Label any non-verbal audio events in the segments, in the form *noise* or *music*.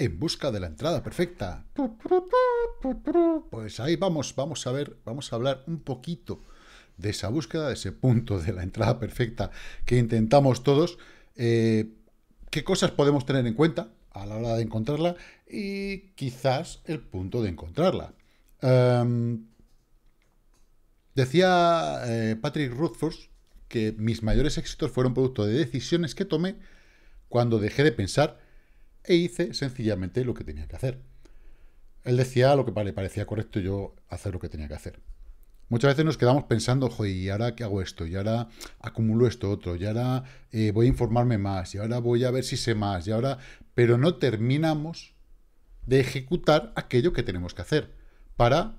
en busca de la entrada perfecta. Pues ahí vamos, vamos a ver, vamos a hablar un poquito de esa búsqueda, de ese punto de la entrada perfecta que intentamos todos. Eh, ¿Qué cosas podemos tener en cuenta a la hora de encontrarla? Y quizás el punto de encontrarla. Em, decía eh, Patrick Rothfuss que mis mayores éxitos fueron producto de decisiones que tomé cuando dejé de pensar e hice sencillamente lo que tenía que hacer. Él decía lo que le parecía correcto yo hacer lo que tenía que hacer. Muchas veces nos quedamos pensando, joder, y ahora qué hago esto, y ahora acumulo esto otro, y ahora eh, voy a informarme más, y ahora voy a ver si sé más, y ahora... Pero no terminamos de ejecutar aquello que tenemos que hacer para,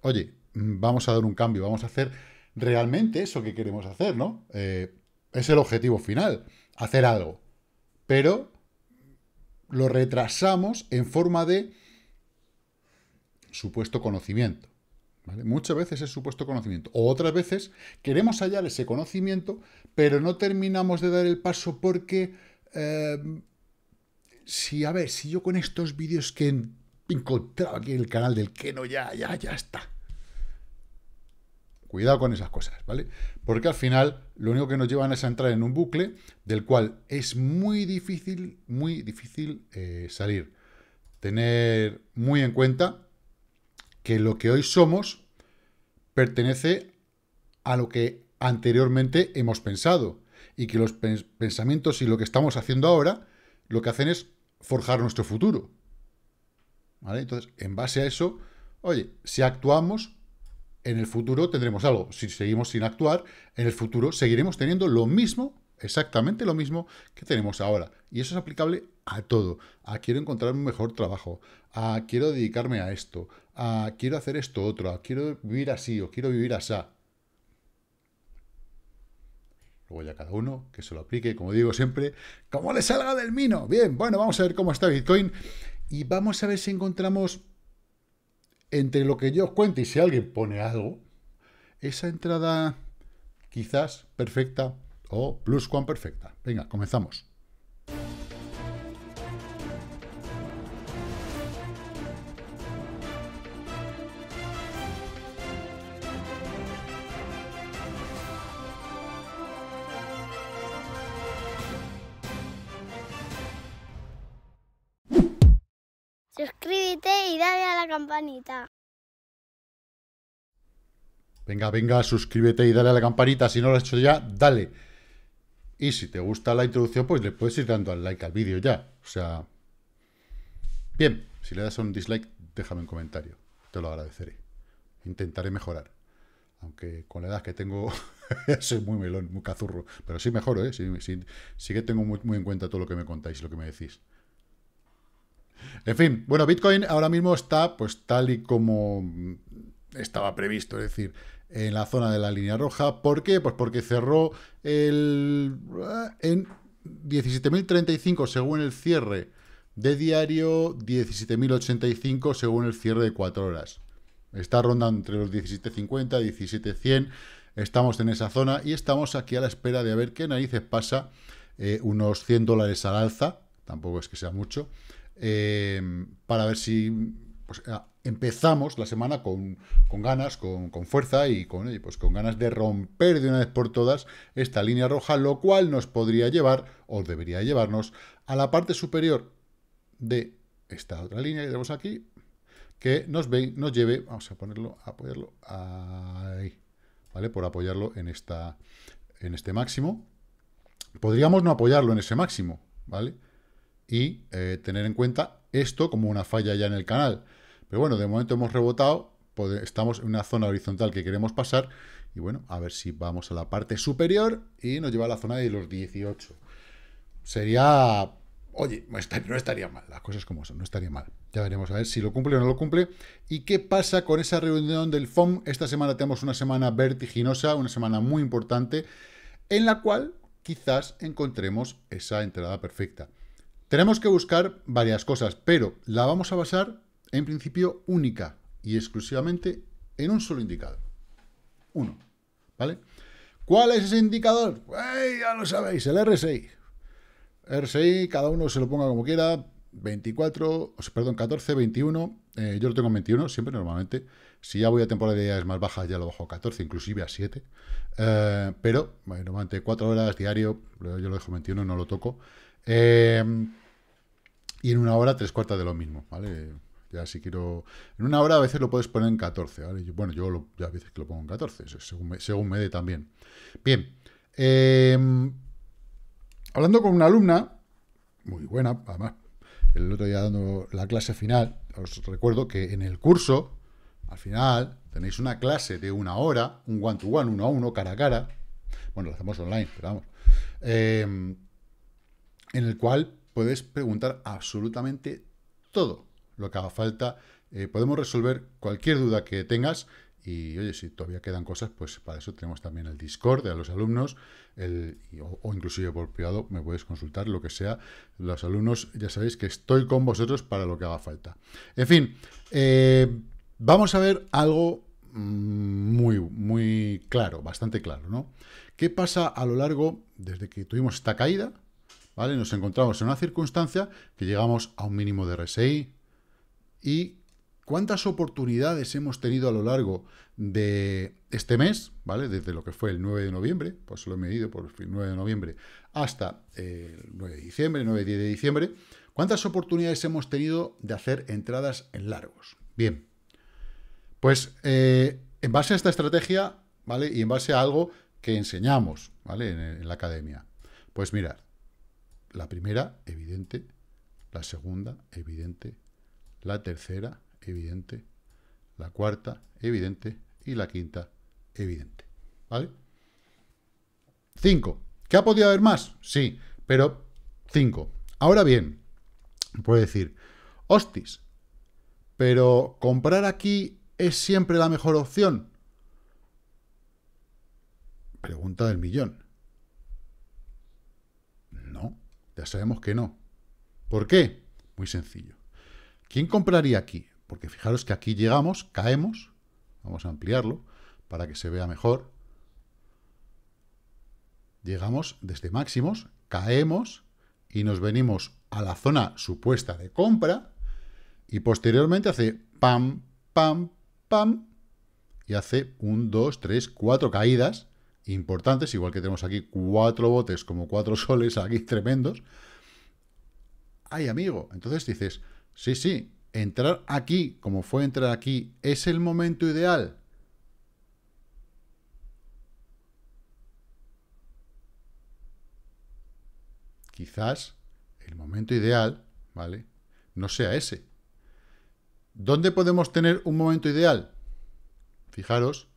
oye, vamos a dar un cambio, vamos a hacer realmente eso que queremos hacer, ¿no? Eh, es el objetivo final, hacer algo. Pero lo retrasamos en forma de supuesto conocimiento. Muchas veces es supuesto conocimiento. O otras veces queremos hallar ese conocimiento, pero no terminamos de dar el paso porque... Eh, si, a ver, si yo con estos vídeos que encontrado aquí en el canal del que no ya, ya, ya está. Cuidado con esas cosas, ¿vale? Porque al final lo único que nos llevan es a entrar en un bucle del cual es muy difícil, muy difícil eh, salir. Tener muy en cuenta que lo que hoy somos pertenece a lo que anteriormente hemos pensado y que los pensamientos y lo que estamos haciendo ahora lo que hacen es forjar nuestro futuro. ¿Vale? Entonces, en base a eso, oye, si actuamos, en el futuro tendremos algo. Si seguimos sin actuar, en el futuro seguiremos teniendo lo mismo, exactamente lo mismo que tenemos ahora. Y eso es aplicable a todo. A quiero encontrar un mejor trabajo, a quiero dedicarme a esto, a quiero hacer esto otro, a quiero vivir así o quiero vivir así. Luego ya cada uno que se lo aplique, como digo siempre, como le salga del mino. Bien, bueno, vamos a ver cómo está Bitcoin y vamos a ver si encontramos entre lo que yo os cuente y si alguien pone algo, esa entrada quizás perfecta o plus perfecta. Venga, comenzamos. campanita. Venga, venga, suscríbete y dale a la campanita. Si no lo has hecho ya, dale. Y si te gusta la introducción, pues le puedes ir dando al like al vídeo ya. O sea... Bien, si le das un dislike, déjame un comentario. Te lo agradeceré. Intentaré mejorar. Aunque con la edad que tengo, *laughs* soy muy melón, muy cazurro. Pero sí mejoro, ¿eh? Sí, que tengo muy, muy en cuenta todo lo que me contáis y lo que me decís. En fin, bueno, Bitcoin ahora mismo está pues tal y como estaba previsto, es decir, en la zona de la línea roja. ¿Por qué? Pues porque cerró el, eh, en 17.035 según el cierre de diario, 17.085 según el cierre de 4 horas. Está rondando entre los 17.50 y 17.100. Estamos en esa zona y estamos aquí a la espera de a ver qué narices pasa. Eh, unos 100 dólares al alza, tampoco es que sea mucho. Eh, para ver si pues, eh, empezamos la semana con, ganas, con, fuerza y pues, con, ganas de romper de una vez por todas esta línea roja, lo cual nos podría llevar, o debería llevarnos, a la parte superior de esta otra línea que tenemos aquí, que nos, ve, nos lleve, vamos a ponerlo, a apoyarlo ahí, ¿vale? Por apoyarlo en, esta, en este máximo. Podríamos no apoyarlo en ese máximo, ¿vale? vale y eh, tener en cuenta esto como una falla ya en el canal. Pero bueno, de momento hemos rebotado, estamos en una zona horizontal que queremos pasar y bueno, a ver si vamos a la parte superior y nos lleva a la zona de los 18. Sería... Oye, no estaría mal, las cosas como son, no estaría mal. Ya veremos a ver si lo cumple o no lo cumple. ¿Y qué pasa con esa reunión del FOM? Esta semana tenemos una semana vertiginosa, una semana muy importante, en la cual quizás encontremos esa entrada perfecta. Tenemos que buscar varias cosas, pero la vamos a basar en principio única y exclusivamente en un solo indicador. Uno, ¿vale? ¿Cuál es ese indicador? ¡Ey! ya lo sabéis, el RSI. RSI, cada uno se lo ponga como quiera, 24, perdón, 14, 21, eh, yo lo tengo en 21, siempre normalmente. Si ya voy a temporalidades más bajas, ya lo bajo a 14, inclusive a 7. Eh, pero, bueno, normalmente 4 horas diario, yo lo dejo en 21, no lo toco. Eh, y en una hora tres cuartas de lo mismo, ¿vale? Ya si quiero... En una hora a veces lo puedes poner en 14, ¿vale? bueno, yo ya a veces lo pongo en 14, según me, según dé también. Bien. Em, hablando con una alumna, muy buena, además, el otro día dando la clase final, os recuerdo que en el curso, al final, tenéis una clase de una hora, un one-to-one, uno a uno, cara a cara. Bueno, lo hacemos online, pero vamos. Em, en el cual puedes preguntar absolutamente todo lo que haga falta. Eh, podemos resolver cualquier duda que tengas. Y oye, si todavía quedan cosas, pues para eso tenemos también el Discord de los alumnos, o, inclusive por privado me puedes consultar, lo que sea. Los alumnos, ya sabéis que estoy con vosotros para lo que haga falta. En fin, eh, vamos a ver algo mm, muy, muy claro, bastante claro, ¿no? ¿Qué pasa a lo largo, desde que tuvimos esta caída, ¿vale? Nos encontramos en una circunstancia que llegamos a un mínimo de RSI y cuántas oportunidades hemos tenido a lo largo de este mes, ¿vale? Desde lo que fue el 9 de noviembre, pues lo he medido por el 9 de noviembre, hasta el 9 de diciembre, 9-10 de diciembre, cuántas oportunidades hemos tenido de hacer entradas en largos. Bien, pues eh, en base a esta estrategia, ¿vale? Y en base a algo que enseñamos, ¿vale? En, en la academia. Pues mirad, la primera, evidente. La segunda, evidente. La tercera, evidente. La cuarta, evidente. Y la quinta, evidente. ¿Vale? Cinco. ¿Qué ha podido haber más? Sí, pero cinco. Ahora bien, puede decir, hostis, pero comprar aquí es siempre la mejor opción. Pregunta del millón. Ya sabemos que no. ¿Por qué? Muy sencillo. ¿Quién compraría aquí? Porque fijaros que aquí llegamos, caemos. Vamos a ampliarlo para que se vea mejor. Llegamos desde máximos, caemos y nos venimos a la zona supuesta de compra y posteriormente hace pam, pam, pam y hace un, dos, tres, cuatro caídas importantes, igual que tenemos aquí cuatro botes como cuatro *laughs* soles aquí tremendos. ¡Ay, amigo! Entonces dices, sí, sí, entrar aquí, como fue entrar aquí, es el momento ideal. Quizás el momento ideal, ¿vale? No sea ese. ¿Dónde podemos tener un momento ideal? Fijaros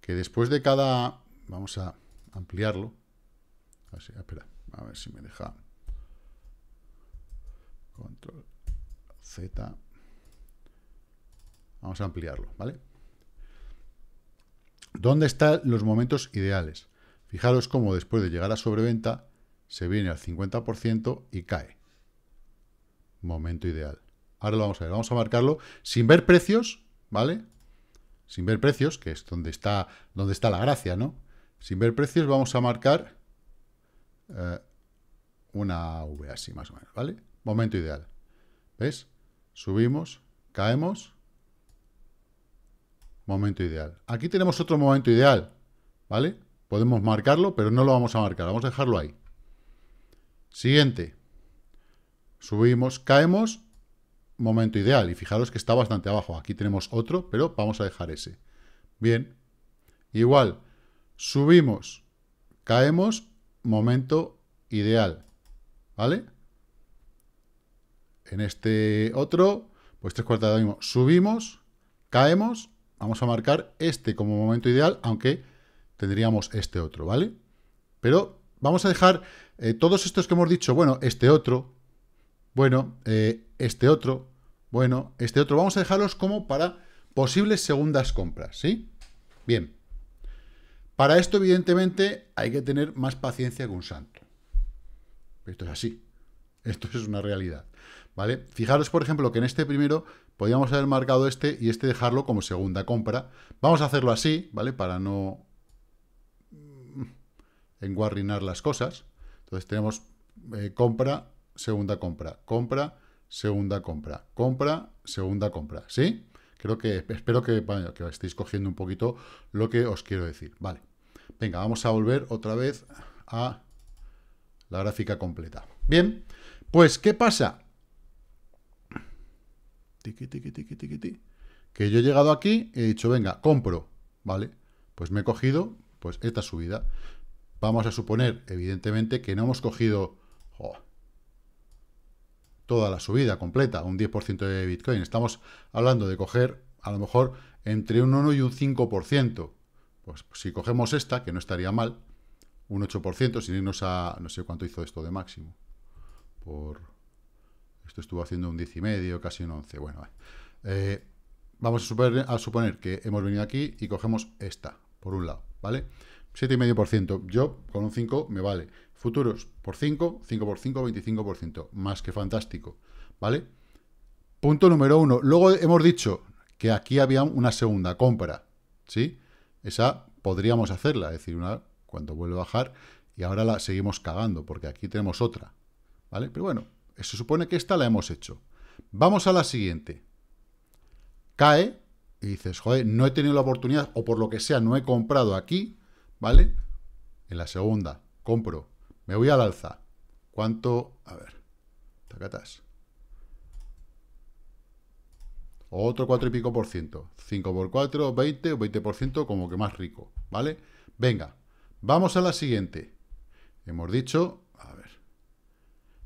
que después de cada Vamos a ampliarlo. A ver si, espera, a ver si me deja. Control Z. Vamos a ampliarlo, ¿vale? ¿Dónde están los momentos ideales? Fijaros cómo después de llegar a sobreventa se viene al 50% y cae. Momento ideal. Ahora lo vamos a ver. Vamos a marcarlo sin ver precios, ¿vale? Sin ver precios, que es donde está, donde está la gracia, ¿no? Sin ver precios vamos a marcar eh, una V así más o menos, ¿vale? Momento ideal. ¿Ves? Subimos, caemos. Momento ideal. Aquí tenemos otro momento ideal, ¿vale? Podemos marcarlo, pero no lo vamos a marcar. Vamos a dejarlo ahí. Siguiente. Subimos, caemos. Momento ideal. Y fijaros que está bastante abajo. Aquí tenemos otro, pero vamos a dejar ese. Bien. Igual, Subimos, caemos, momento ideal, ¿vale? En este otro, pues tres cuartas de mismo. Subimos, caemos, vamos a marcar este como momento ideal, aunque tendríamos este otro, ¿vale? Pero vamos a dejar eh, todos estos que hemos dicho, bueno, este otro, bueno, eh, este otro, bueno, este otro, vamos a dejarlos como para posibles segundas compras, ¿sí? Bien, para esto, evidentemente, hay que tener más paciencia que un santo. Esto es así. Esto es una realidad. ¿Vale? Fijaros, por ejemplo, que en este primero podríamos haber marcado este y este dejarlo como segunda compra. Vamos a hacerlo así, ¿vale? Para no mm, enguarrinar las cosas. Entonces tenemos eh, compra, segunda compra, compra, segunda compra, compra, segunda compra, ¿sí? Creo que, espero que, que estéis cogiendo un poquito lo que os quiero decir. Vale, venga, vamos a volver otra vez a la gráfica completa. Bien, pues, ¿qué pasa? que yo he llegado aquí y he dicho, venga, compro, ¿vale? Pues me he cogido, pues, esta subida. Vamos a suponer, evidentemente, que no hemos cogido toda la subida completa, un 10% de Bitcoin. Estamos hablando de coger a lo mejor entre un 1 y un 5%. Pues, pues si cogemos esta, que no estaría mal, un 8%, sin irnos a... no sé cuánto hizo esto de máximo. Por... Esto estuvo haciendo un y medio, casi un 11. Bueno, eh, vamos a, a suponer que hemos venido aquí y cogemos esta, por un lado, ¿vale? 7,5%. Yo, con un 5, me vale. Futuros por 5, 5 por 5, 25%. Más que fantástico, ¿vale? Punto número uno. Luego hemos dicho que aquí había una segunda compra, ¿sí? Esa podríamos hacerla, es decir, una cuando vuelve a bajar y ahora la seguimos cagando porque aquí tenemos otra, ¿vale? Pero bueno, se supone que esta la hemos hecho. Vamos a la siguiente. Cae y dices, joder, no he tenido la oportunidad o por lo que sea no he comprado aquí, ¿vale? En la segunda compro me voy al alza. ¿Cuánto? A ver. Tacatas. Otro 4 y pico por ciento. 5 por 4, 20, 20 por ciento como que más rico, ¿vale? Venga, vamos a la siguiente. Hemos dicho, a ver,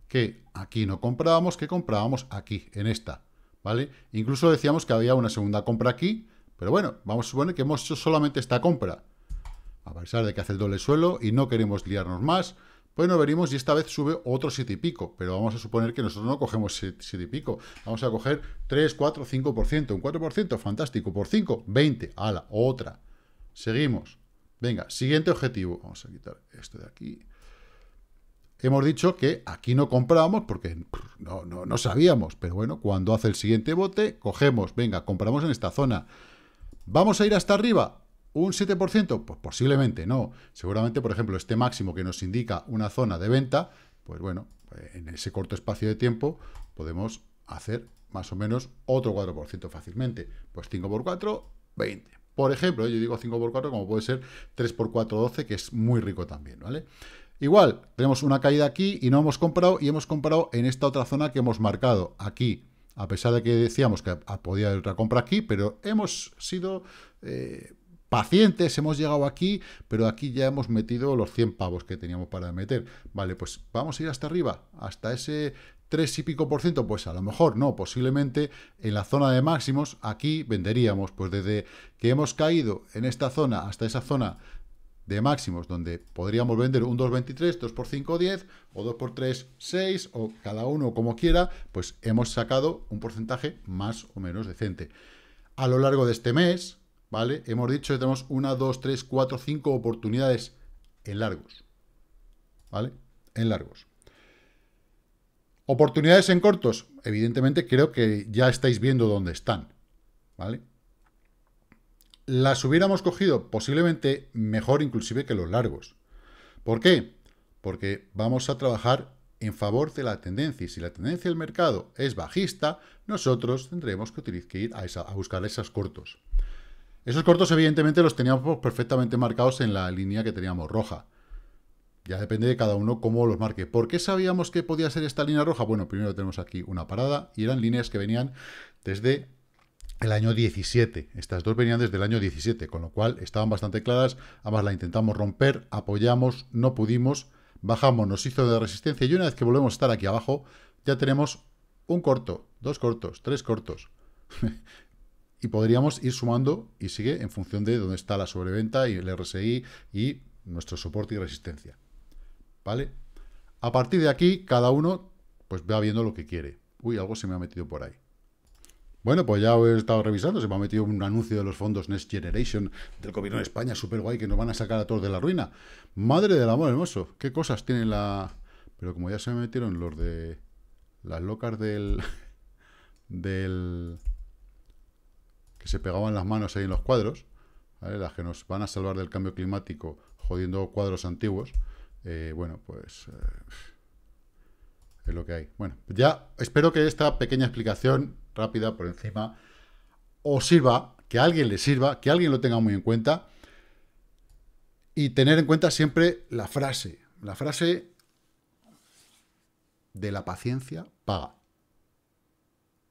que aquí no comprábamos, que comprábamos aquí, en esta, ¿vale? Incluso decíamos que había una segunda compra aquí, pero bueno, vamos a suponer que hemos hecho solamente esta compra. A pesar de que hace el doble suelo y no queremos liarnos más, bueno, pues venimos y esta vez sube otro 7 y pico, pero vamos a suponer que nosotros no cogemos 7 y pico, vamos a coger 3, 4, 5%, un 4%, fantástico, por 5, 20, la otra. Seguimos. Venga, siguiente objetivo, vamos a quitar esto de aquí. Hemos dicho que aquí no comprábamos porque no, no sabíamos, pero bueno, cuando hace el siguiente bote, cogemos, venga, compramos en esta zona. ¿Vamos a ir hasta arriba? ¿Un 7%? Pues posiblemente no. Seguramente, por ejemplo, este máximo que nos indica una zona de venta, pues bueno, pues en ese corto espacio de tiempo podemos hacer más o menos otro 4% fácilmente. Pues 5 por 4, 20. Por ejemplo, yo digo 5 por 4 como puede ser 3 por 4, 12, que es muy rico también, ¿vale? Igual, tenemos una caída aquí y no hemos comprado y hemos comprado en esta otra zona que hemos marcado aquí. A pesar de que decíamos que podía haber otra compra aquí, pero hemos sido... Eh, pacientes, hemos llegado aquí, pero aquí ya hemos metido los 100 pavos que teníamos para meter. Vale, pues vamos a ir hasta arriba, hasta ese 3 y pico por ciento, pues a lo mejor no, posiblemente en la zona de máximos aquí venderíamos, pues desde que hemos caído en esta zona hasta esa zona de máximos, donde podríamos vender un 2.23, 2 por 5, 10, o 2 por 3, 6, o cada uno como quiera, pues hemos sacado un porcentaje más o menos decente. A lo largo de este mes, ¿vale? Hemos dicho que tenemos una, dos, tres, cuatro, cinco oportunidades en largos, ¿vale? En largos. Oportunidades en cortos, evidentemente creo que ya estáis viendo dónde están, ¿vale? Las hubiéramos cogido posiblemente mejor inclusive que los largos. ¿Por qué? Porque vamos a trabajar en favor de la tendencia. Y si la tendencia del mercado es bajista, nosotros tendremos que, que ir a, a buscar esas cortos. Esos cortos, evidentemente, los teníamos perfectamente marcados en la línea que teníamos roja. Ya depende de cada uno cómo los marque. ¿Por qué sabíamos que podía ser esta línea roja? Bueno, primero tenemos aquí una parada y eran líneas que venían desde el año 17. Estas dos venían desde el año 17, con lo cual estaban bastante claras. Además, la intentamos romper, apoyamos, no pudimos, bajamos, nos hizo de resistencia y una vez que volvemos a estar aquí abajo, ya tenemos un corto, dos cortos, tres cortos y podríamos ir sumando y sigue en función de dónde está la sobreventa y el RSI y nuestro soporte y resistencia. ¿Vale? A partir de aquí, cada uno pues va viendo lo que quiere. Uy, algo se me ha metido por ahí. Bueno, pues ya he estado revisando, se me ha metido un anuncio de los fondos Next Generation del gobierno de España, súper guay, que nos van a sacar a todos de la ruina. Madre del amor hermoso, qué cosas tiene la... Pero como ya se me metieron los de... Las locas del... *laughs* del que se pegaban las manos ahí en los cuadros, las que nos van a salvar del cambio climático jodiendo cuadros antiguos, eh, bueno, pues eh, es lo que hay. Bueno, ya espero que esta pequeña explicación rápida por encima os sirva, que a alguien le sirva, que alguien lo tenga muy en cuenta y tener en cuenta siempre la frase, la frase de la paciencia paga.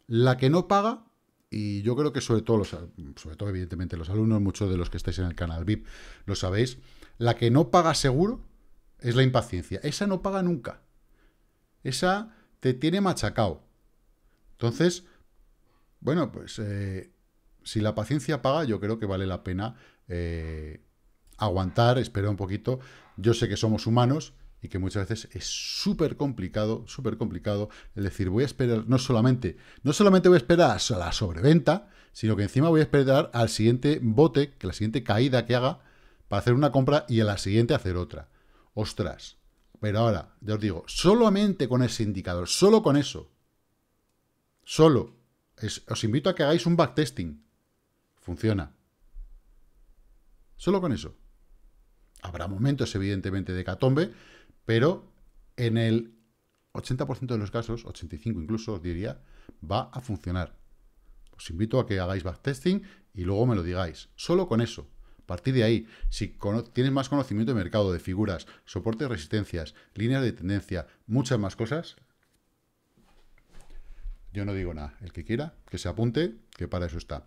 La que no paga y yo creo que sobre todo, los, sobre todo evidentemente los alumnos, muchos de los que estáis en el canal VIP lo sabéis, la que no paga seguro es la impaciencia. Esa no paga nunca. Esa te tiene machacado. Entonces, bueno, pues eh, si la paciencia paga, yo creo que vale la pena eh, aguantar, esperar un poquito. Yo sé que somos humanos, y que muchas veces es súper complicado, súper complicado. Es decir, voy a esperar, no solamente, no solamente voy a esperar a la sobreventa, sino que encima voy a esperar al siguiente bote, que la siguiente caída que haga, para hacer una compra y en la siguiente hacer otra. Ostras. Pero ahora, ya os digo, solamente con ese indicador, solo con eso, solo, os invito a que hagáis un backtesting. Funciona. Solo con eso. Habrá momentos, evidentemente, de catombe, pero en el 80% de los casos, 85 incluso os diría, va a funcionar. Os invito a que hagáis backtesting y luego me lo digáis. Solo con eso. A partir de ahí, si tienes más conocimiento de mercado, de figuras, soporte resistencias, líneas de tendencia, muchas más cosas, yo no digo nada. El que quiera, que se apunte, que para eso está.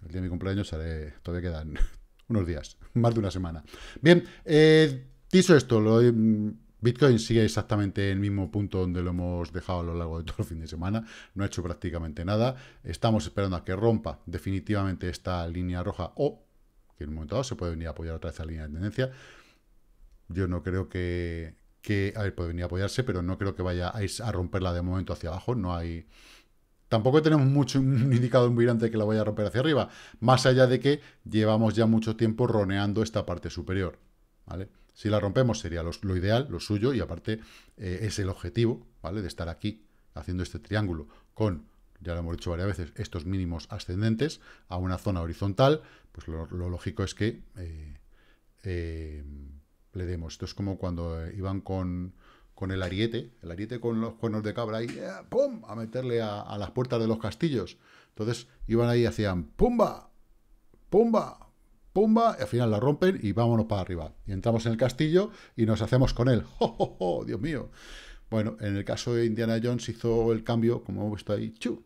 El día de mi cumpleaños haré, todavía quedan *laughs* unos días, más de una semana. Bien, eh, esto, mm, Bitcoin sigue exactamente en el mismo punto donde lo hemos dejado a lo largo de todo el fin de semana. No ha hecho prácticamente nada. Estamos esperando a que rompa definitivamente esta línea roja o que en un momento dado se puede venir a apoyar otra vez la línea de tendencia. Yo no creo que, que... A ver, puede venir a apoyarse, pero no creo que vaya a, romperla de momento hacia abajo. No hay... Tampoco tenemos mucho un *laughs* indicador muy que la vaya a romper hacia arriba, más allá de que llevamos ya mucho tiempo roneando esta parte superior, ¿vale? Si la rompemos sería lo ideal, lo suyo, y aparte eh, es el objetivo, ¿vale? De estar aquí haciendo este triángulo con, ya lo hemos dicho varias veces, estos mínimos ascendentes a una zona horizontal, pues lo, lógico es que eh, eh, le demos. Esto es como cuando iban con, el ariete, el ariete con los cuernos de cabra, y ¡pum! a meterle a, a las puertas de los castillos. Entonces iban ahí y hacían ¡pumba! ¡pumba! pumba, al final la rompen y vámonos para arriba. Y entramos en el castillo y nos hacemos con él. *laughs* ¡Oh, Dios mío! Bueno, en el caso de Indiana Jones hizo el cambio, como hemos visto ahí, ¡chu!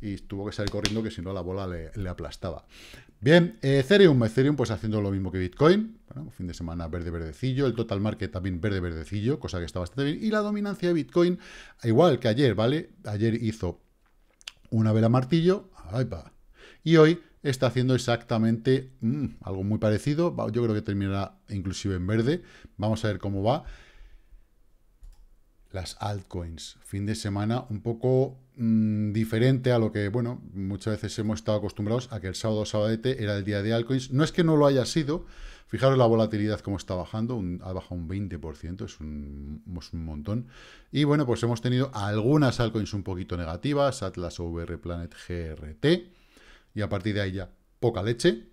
Y tuvo que salir corriendo que si no la bola le, aplastaba. Bien, Ethereum, Ethereum pues haciendo lo mismo que Bitcoin, fin de semana verde-verdecillo, el total market también verde-verdecillo, cosa que está bastante bien, y la dominancia de Bitcoin, igual que ayer, ¿vale? Ayer hizo una vela martillo, ¡ay, pa! y hoy está haciendo exactamente mm, algo muy parecido. Yo creo que terminará inclusive en verde. Vamos a ver cómo va. Las altcoins. Fin de semana un poco mm, diferente a lo que, bueno, muchas veces hemos estado acostumbrados a que el sábado sabadete era el día de altcoins. No es que no lo haya sido. Fijaros la volatilidad como está bajando. ha bajado un 20%. Es un, montón. Y bueno, pues hemos tenido algunas altcoins un poquito negativas. Atlas VR Planet GRT y a partir de ahí ya poca leche.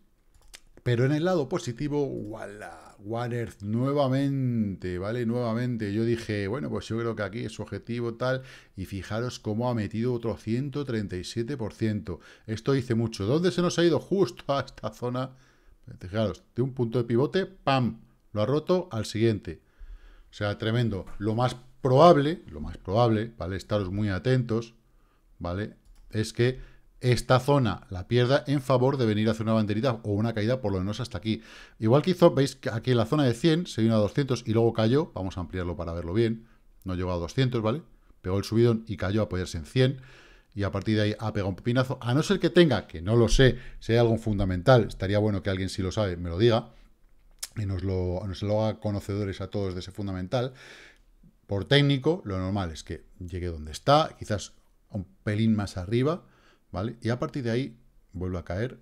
Pero en el lado positivo, ¡wala! One Earth nuevamente, ¿vale? Nuevamente. Yo dije, bueno, pues yo creo que aquí es su objetivo tal. Y fijaros cómo ha metido otro 137%. Esto dice mucho. ¿Dónde se nos ha ido? Justo a esta zona. Fijaros, este, de un punto de pivote, ¡pam! Lo ha roto al siguiente. O sea, tremendo. Lo más probable, lo más probable, ¿vale? Estaros muy atentos, ¿vale? Es que esta zona la pierda en favor de venir hacia una banderita o una caída por lo menos hasta aquí. Igual que hizo, veis que aquí en la zona de 100 se vino a 200 y luego cayó, vamos a ampliarlo para verlo bien, no llegó a 200, ¿vale? Pegó el subidón y cayó a apoyarse en 100 y a partir de ahí ha pegado un pepinazo, a no ser que tenga, que no lo sé, si hay algo fundamental, estaría bueno que alguien si lo sabe me lo diga y lo, nos lo haga conocedores a todos de ese fundamental. Por técnico, lo normal es que llegue donde está, quizás un pelín más arriba, ¿vale? Y a partir de ahí vuelve a caer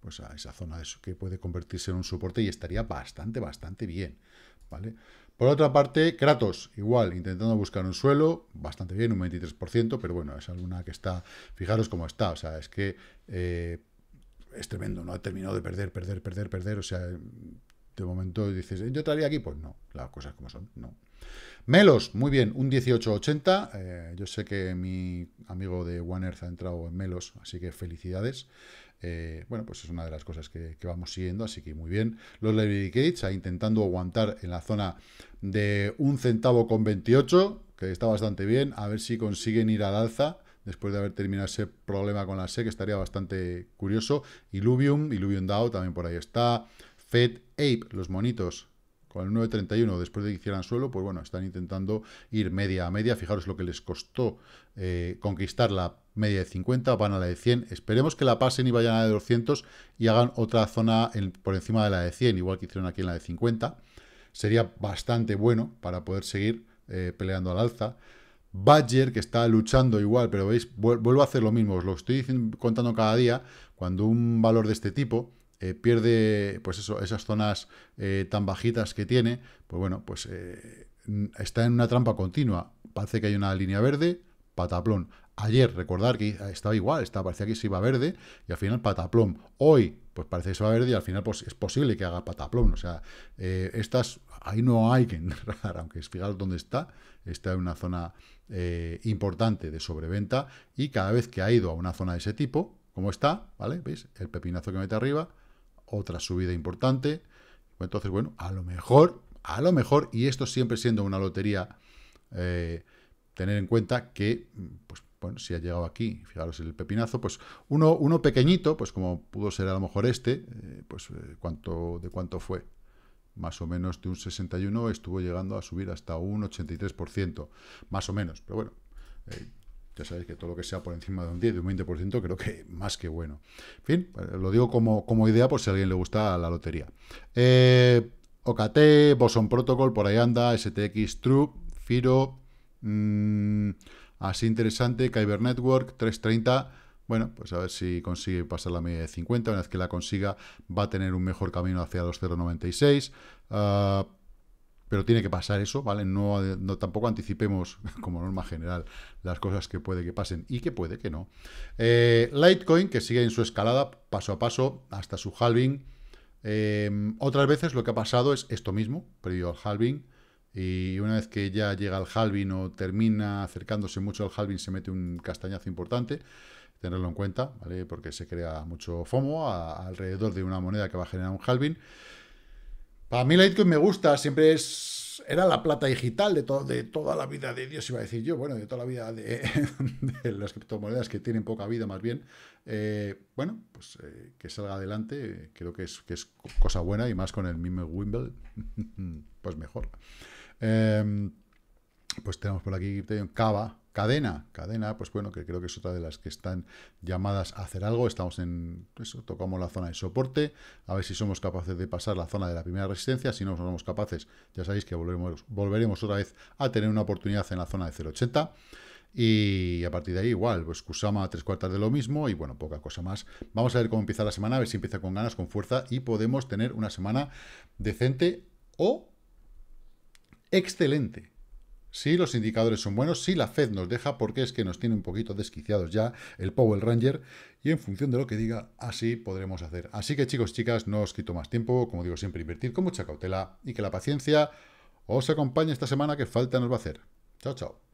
pues a esa zona de, que puede convertirse en un soporte y estaría bastante, bastante bien, ¿vale? Por otra parte, Kratos, igual, intentando buscar un suelo, bastante bien, un 23%, pero bueno, es alguna que está, fijaros cómo está, o sea, es que eh, es tremendo, no ha terminado de perder, perder, perder, perder, o sea, de momento dices, ¿yo traería aquí? Pues no, las cosas como son, no. Melos, muy bien, un 1880. Eh, yo sé que mi amigo de One Earth ha entrado en Melos, así que felicidades. Eh, bueno, pues es una de las cosas que, vamos siguiendo, así que muy bien. Los Larry Gates intentando aguantar en la zona de un centavo con 28, que está bastante bien. A ver si consiguen ir al alza después de haber terminado ese problema con la SEC, estaría bastante curioso. Illuvium, Illuvium DAO también por ahí está. Fed Ape, los monitos, con el 9.31, después de que hicieran suelo, pues bueno, están intentando ir media a media. Fijaros lo que les costó eh, conquistar la media de 50, van a la de 100. Esperemos que la pasen y vayan a la de 200 y hagan otra zona por encima de la de 100, igual que hicieron aquí en la de 50. Sería bastante bueno para poder seguir eh, peleando al alza. Badger, que está luchando igual, pero veis, vuelvo a hacer lo mismo, os lo estoy contando cada día, cuando un valor de este tipo eh, pierde pues eso, esas zonas eh, tan bajitas que tiene, pues bueno, pues eh, está en una trampa continua. Parece que hay una línea verde, pataplón. Ayer, recordar que estaba igual, estaba, parecía que se iba verde y al final pataplón. Hoy, pues parece que se va verde y al final pues, es posible que haga pataplón. O sea, estas, ahí no hay que *laughs* entrar, aunque fijaros dónde está, está en una zona importante de sobreventa y cada vez que ha ido a una zona de ese tipo, como está, ¿vale? ¿Veis? El pepinazo que mete arriba, otra subida importante. Entonces, bueno, a lo mejor, a lo mejor, y esto siempre siendo una lotería, eh, tener en cuenta que, pues, bueno, si ha llegado aquí, fijaros el pepinazo, pues uno, uno pequeñito, pues como pudo ser a lo mejor este, eh, pues eh, ¿cuánto, de cuánto fue. Más o menos de un 61 estuvo llegando a subir hasta un 83%, más o menos, pero bueno, ya sabéis que todo lo que sea por encima de un 10, de un 20%, creo que más que bueno. En fin, pues, lo digo como, como idea por si a alguien le gusta la lotería. Eh, OKT, Boson Protocol, por ahí anda, STX True, Firo, mm, así interesante, Kyber Network, 330. Bueno, pues a ver si consigue pasar la media de 50. Una vez que la consiga, va a tener un mejor camino hacia los 0.96 pero tiene que pasar eso, ¿vale? No, eh, tampoco anticipemos, *laughs* como norma general, las cosas que puede que pasen y que puede que no. Eh, Litecoin, que sigue en su escalada paso a paso hasta su halving. Em, otras veces lo que ha pasado es esto mismo, previo al halving, y una vez que ya llega al halving o termina acercándose mucho al halving, se mete un castañazo importante, tenerlo en cuenta, ¿vale? Porque se crea mucho FOMO alrededor de una moneda que va a generar un halving. Para mí Litecoin me gusta, siempre es, era la plata digital de, de toda la vida de Dios, iba a decir yo, bueno, de toda la vida de, *laughs* las criptomonedas que tienen poca vida más bien. Eh, bueno, pues eh, que salga adelante, creo que es, cosa buena y más con el mismo Wimble, *laughs* pues mejor. Em, pues tenemos por aquí Cava, Cadena, cadena, pues bueno, que creo que es otra de las que están llamadas a hacer algo. Estamos en eso, tocamos la zona de soporte, a ver si somos capaces de pasar la zona de la primera resistencia. Si no somos capaces, ya sabéis que volveremos, volveremos otra vez a tener una oportunidad en la zona de 080. Y a partir de ahí, igual, pues Kusama tres cuartas de lo mismo y bueno, poca cosa más. Vamos a ver cómo empieza la semana, a ver si empieza con ganas, con fuerza y podemos tener una semana decente o excelente si los indicadores son buenos, si la Fed nos deja, porque es que nos tiene un poquito desquiciados ya el Powell Ranger, y en función de lo que diga, así podremos hacer. Así que chicos, chicas, no os quito más tiempo, como digo siempre, invertir con mucha cautela y que la paciencia os acompañe esta semana que falta nos va a hacer. Chao, chao.